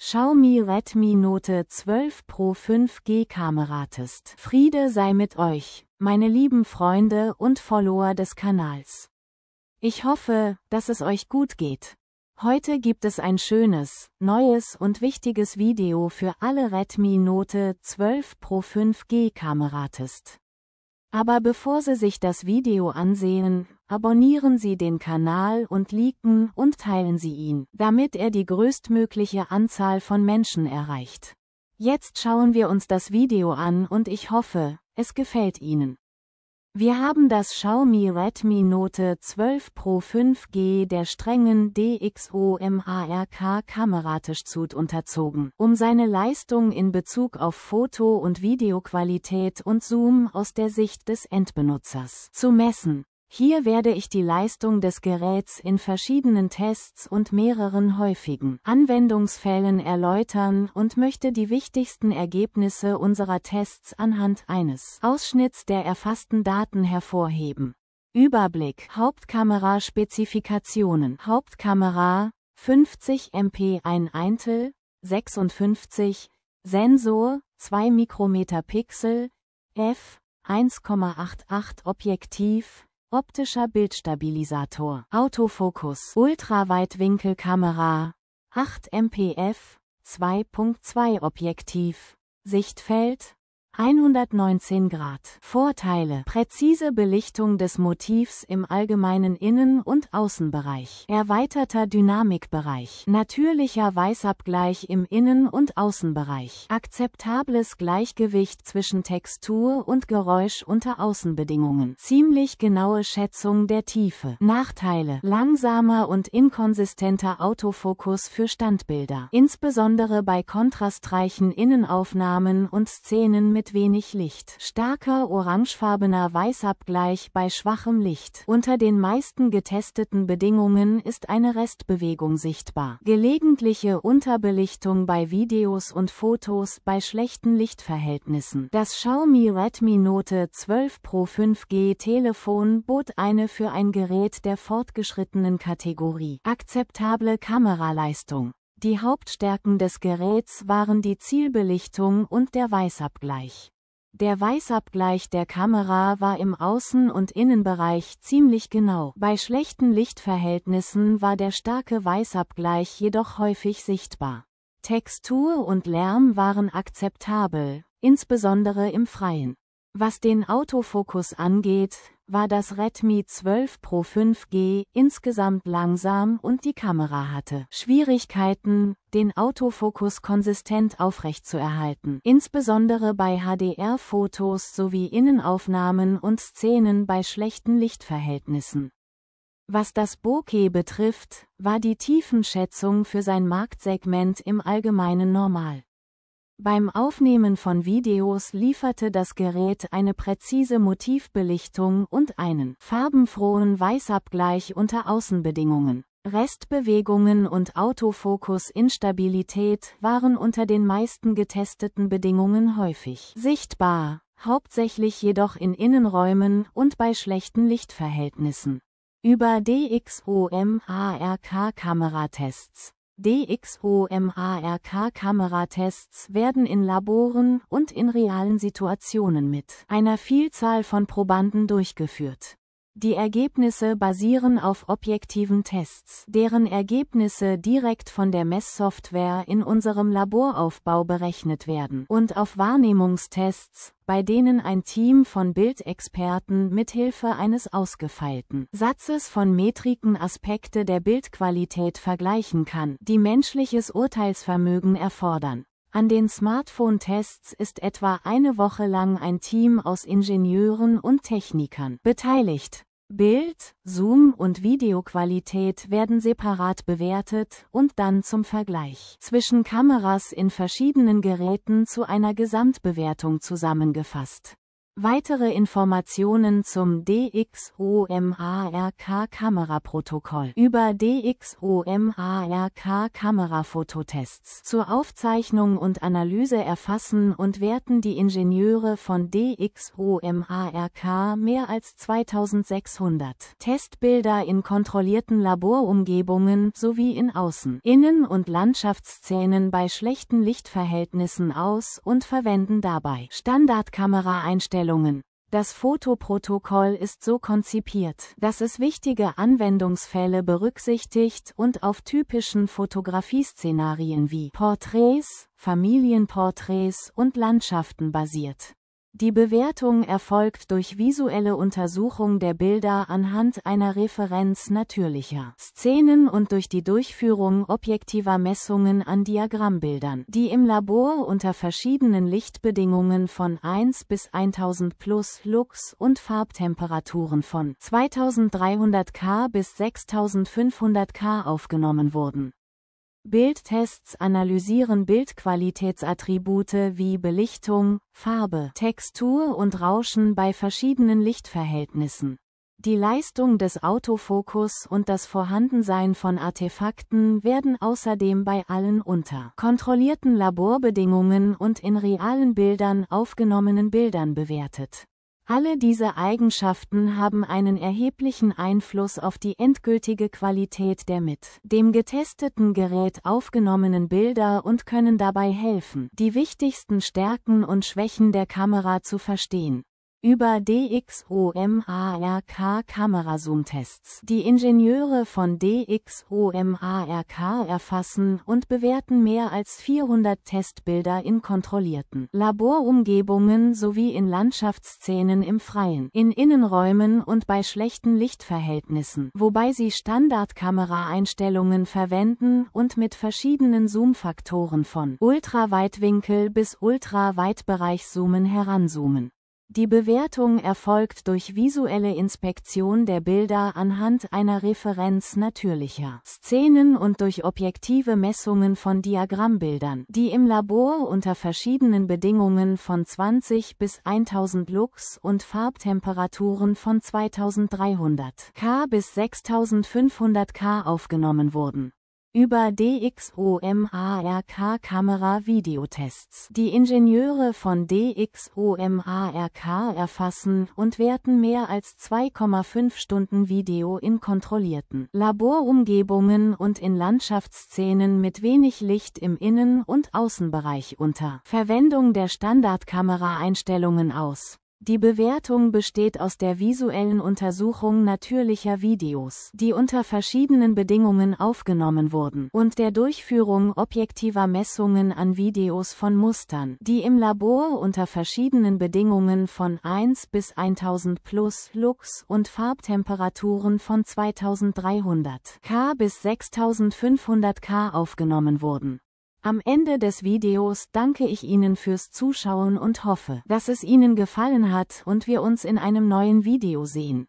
Xiaomi Redmi Note 12 Pro 5G Kameratest. Friede sei mit euch, meine lieben Freunde und Follower des Kanals. Ich hoffe, dass es euch gut geht. Heute gibt es ein schönes, neues und wichtiges Video für alle Redmi Note 12 Pro 5G Kameratest. Aber bevor Sie sich das Video ansehen, Abonnieren Sie den Kanal und liken und teilen Sie ihn, damit er die größtmögliche Anzahl von Menschen erreicht. Jetzt schauen wir uns das Video an und ich hoffe, es gefällt Ihnen. Wir haben das Xiaomi Redmi Note 12 Pro 5G der strengen DXOMARK-Kameratischzut unterzogen, um seine Leistung in Bezug auf Foto- und Videoqualität und Zoom aus der Sicht des Endbenutzers zu messen. Hier werde ich die Leistung des Geräts in verschiedenen Tests und mehreren häufigen Anwendungsfällen erläutern und möchte die wichtigsten Ergebnisse unserer Tests anhand eines Ausschnitts der erfassten Daten hervorheben. Überblick Hauptkamera Spezifikationen Hauptkamera 50 MP 1 Eintel 56 Sensor 2 Mikrometer Pixel F 1,88 Objektiv Optischer Bildstabilisator, Autofokus, Ultraweitwinkelkamera, 8 MPF, 2.2 Objektiv, Sichtfeld 119 Grad. Vorteile. Präzise Belichtung des Motivs im allgemeinen Innen- und Außenbereich. Erweiterter Dynamikbereich. Natürlicher Weißabgleich im Innen- und Außenbereich. Akzeptables Gleichgewicht zwischen Textur und Geräusch unter Außenbedingungen. Ziemlich genaue Schätzung der Tiefe. Nachteile. Langsamer und inkonsistenter Autofokus für Standbilder. Insbesondere bei kontrastreichen Innenaufnahmen und Szenen mit mit wenig Licht. Starker orangefarbener Weißabgleich bei schwachem Licht. Unter den meisten getesteten Bedingungen ist eine Restbewegung sichtbar. Gelegentliche Unterbelichtung bei Videos und Fotos bei schlechten Lichtverhältnissen. Das Xiaomi Redmi Note 12 Pro 5G Telefon bot eine für ein Gerät der fortgeschrittenen Kategorie akzeptable Kameraleistung. Die Hauptstärken des Geräts waren die Zielbelichtung und der Weißabgleich. Der Weißabgleich der Kamera war im Außen- und Innenbereich ziemlich genau. Bei schlechten Lichtverhältnissen war der starke Weißabgleich jedoch häufig sichtbar. Textur und Lärm waren akzeptabel, insbesondere im Freien. Was den Autofokus angeht, war das Redmi 12 Pro 5G insgesamt langsam und die Kamera hatte Schwierigkeiten, den Autofokus konsistent aufrechtzuerhalten, insbesondere bei HDR-Fotos sowie Innenaufnahmen und Szenen bei schlechten Lichtverhältnissen. Was das Bokeh betrifft, war die Tiefenschätzung für sein Marktsegment im Allgemeinen normal. Beim Aufnehmen von Videos lieferte das Gerät eine präzise Motivbelichtung und einen farbenfrohen Weißabgleich unter Außenbedingungen. Restbewegungen und Autofokusinstabilität waren unter den meisten getesteten Bedingungen häufig sichtbar, hauptsächlich jedoch in Innenräumen und bei schlechten Lichtverhältnissen. Über DXOM-ARK-Kameratests DXOMARK-Kameratests werden in Laboren und in realen Situationen mit einer Vielzahl von Probanden durchgeführt die Ergebnisse basieren auf objektiven Tests, deren Ergebnisse direkt von der Messsoftware in unserem Laboraufbau berechnet werden, und auf Wahrnehmungstests, bei denen ein Team von Bildexperten mithilfe eines ausgefeilten Satzes von Metriken Aspekte der Bildqualität vergleichen kann, die menschliches Urteilsvermögen erfordern. An den Smartphone-Tests ist etwa eine Woche lang ein Team aus Ingenieuren und Technikern beteiligt, Bild, Zoom und Videoqualität werden separat bewertet und dann zum Vergleich zwischen Kameras in verschiedenen Geräten zu einer Gesamtbewertung zusammengefasst. Weitere Informationen zum DXOMARK-Kameraprotokoll über DXOMARK-Kamerafototests zur Aufzeichnung und Analyse erfassen und werten die Ingenieure von DXOMARK mehr als 2600 Testbilder in kontrollierten Laborumgebungen sowie in Außen-, Innen- und Landschaftsszenen bei schlechten Lichtverhältnissen aus und verwenden dabei Standardkameraeinstellungen Einstellungen. Das Fotoprotokoll ist so konzipiert, dass es wichtige Anwendungsfälle berücksichtigt und auf typischen Fotografieszenarien wie Porträts, Familienporträts und Landschaften basiert. Die Bewertung erfolgt durch visuelle Untersuchung der Bilder anhand einer Referenz natürlicher Szenen und durch die Durchführung objektiver Messungen an Diagrammbildern, die im Labor unter verschiedenen Lichtbedingungen von 1 bis 1000 plus Lux und Farbtemperaturen von 2300 K bis 6500 K aufgenommen wurden. Bildtests analysieren Bildqualitätsattribute wie Belichtung, Farbe, Textur und Rauschen bei verschiedenen Lichtverhältnissen. Die Leistung des Autofokus und das Vorhandensein von Artefakten werden außerdem bei allen unter kontrollierten Laborbedingungen und in realen Bildern aufgenommenen Bildern bewertet. Alle diese Eigenschaften haben einen erheblichen Einfluss auf die endgültige Qualität der mit dem getesteten Gerät aufgenommenen Bilder und können dabei helfen, die wichtigsten Stärken und Schwächen der Kamera zu verstehen über DXOMARK-Kamerazoom-Tests. Die Ingenieure von DXOMARK erfassen und bewerten mehr als 400 Testbilder in kontrollierten Laborumgebungen sowie in Landschaftsszenen im Freien, in Innenräumen und bei schlechten Lichtverhältnissen, wobei sie Standardkameraeinstellungen verwenden und mit verschiedenen Zoomfaktoren von Ultraweitwinkel bis Ultraweitbereich zoomen heranzoomen. Die Bewertung erfolgt durch visuelle Inspektion der Bilder anhand einer Referenz natürlicher Szenen und durch objektive Messungen von Diagrammbildern, die im Labor unter verschiedenen Bedingungen von 20 bis 1000 Lux und Farbtemperaturen von 2300 K bis 6500 K aufgenommen wurden über DXOMARK-Kamera-Videotests. Die Ingenieure von DXOMARK erfassen und werten mehr als 2,5 Stunden Video in kontrollierten Laborumgebungen und in Landschaftsszenen mit wenig Licht im Innen- und Außenbereich unter Verwendung der Standardkameraeinstellungen aus. Die Bewertung besteht aus der visuellen Untersuchung natürlicher Videos, die unter verschiedenen Bedingungen aufgenommen wurden, und der Durchführung objektiver Messungen an Videos von Mustern, die im Labor unter verschiedenen Bedingungen von 1 bis 1000 plus Lux und Farbtemperaturen von 2300 K bis 6500 K aufgenommen wurden. Am Ende des Videos danke ich Ihnen fürs Zuschauen und hoffe, dass es Ihnen gefallen hat und wir uns in einem neuen Video sehen.